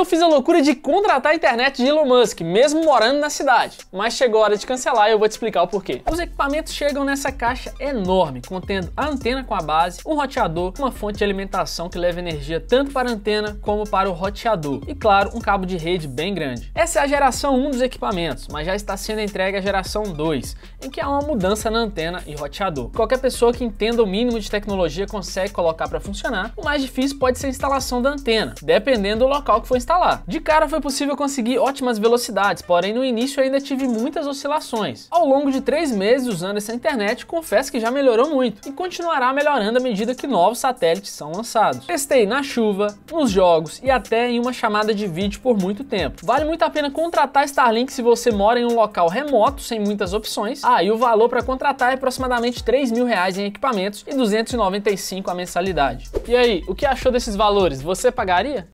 eu fiz a loucura de contratar a internet de Elon Musk, mesmo morando na cidade. Mas chegou a hora de cancelar e eu vou te explicar o porquê. Os equipamentos chegam nessa caixa enorme, contendo a antena com a base, um roteador, uma fonte de alimentação que leva energia tanto para a antena como para o roteador. E claro, um cabo de rede bem grande. Essa é a geração 1 dos equipamentos, mas já está sendo entregue a geração 2, em que há uma mudança na antena e roteador. Qualquer pessoa que entenda o mínimo de tecnologia consegue colocar para funcionar. O mais difícil pode ser a instalação da antena, dependendo do local que for instalado instalar. Tá de cara foi possível conseguir ótimas velocidades, porém no início ainda tive muitas oscilações. Ao longo de três meses usando essa internet, confesso que já melhorou muito e continuará melhorando à medida que novos satélites são lançados. Testei na chuva, nos jogos e até em uma chamada de vídeo por muito tempo. Vale muito a pena contratar Starlink se você mora em um local remoto, sem muitas opções. Ah, e o valor para contratar é aproximadamente 3 mil reais em equipamentos e 295 a mensalidade. E aí, o que achou desses valores? Você pagaria?